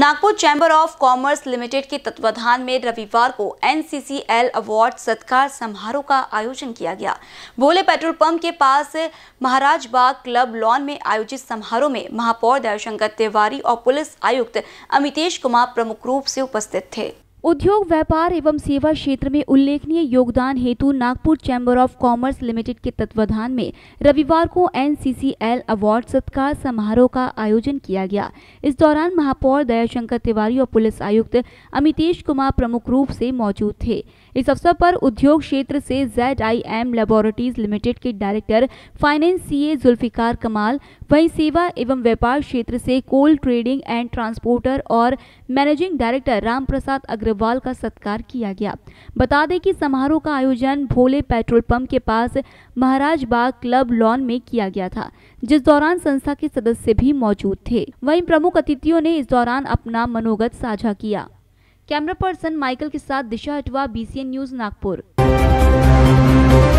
Nagpur chamber of commerce limited के तत्वाधान में रविवार को एनसीसीएल अवार्ड सत्कार समारोह का आयोजन किया गया भोले पेट्रोल पंप के पास महाराज बाग क्लब लॉन में आयोजित समारोह में महापौर दयाशंकर तिवारी और पुलिस आयुक्त अमितेश कुमार प्रमुख रूप से उपस्थित थे उद्योग व्यापार एवं सेवा क्षेत्र में उल्लेखनीय योगदान हेतु Nagpur chamber of commerce limited के तत्वाधान में रविवार को एनसीसीएल अवार्ड सत्कार समारोह का आयोजन किया गया इस दौरान महापौर दयाशंकर तिवारी और पुलिस आयुक्त अमितेश कुमार प्रमुख रूप से मौजूद थे इस अवसर पर उद्योग क्षेत्र से Z I M laboratories limited के director finance C A Zulfikar Kamal वहीं सेवा एवं व्यापार क्षेत्र से कोल ट्रेडिंग एंड ट्रांसपोर्टर और मैनेजिंग डायरेक्टर राम प्रसाद अग्रवाल का सत्कार किया गया बता दें कि समारोह का आयोजन भोले पेट्रोल पंप के पास महाराज बाग क्लब लॉन में किया गया था जिस दौरान संस्था के सदस्य भी मौजूद थे वहीं प्रमुख अतिथियों ने इस दौरान अपना मनोगत साझा किया कैमरा पर्सन माइकल के साथ दिशा अटवा बी न्यूज नागपुर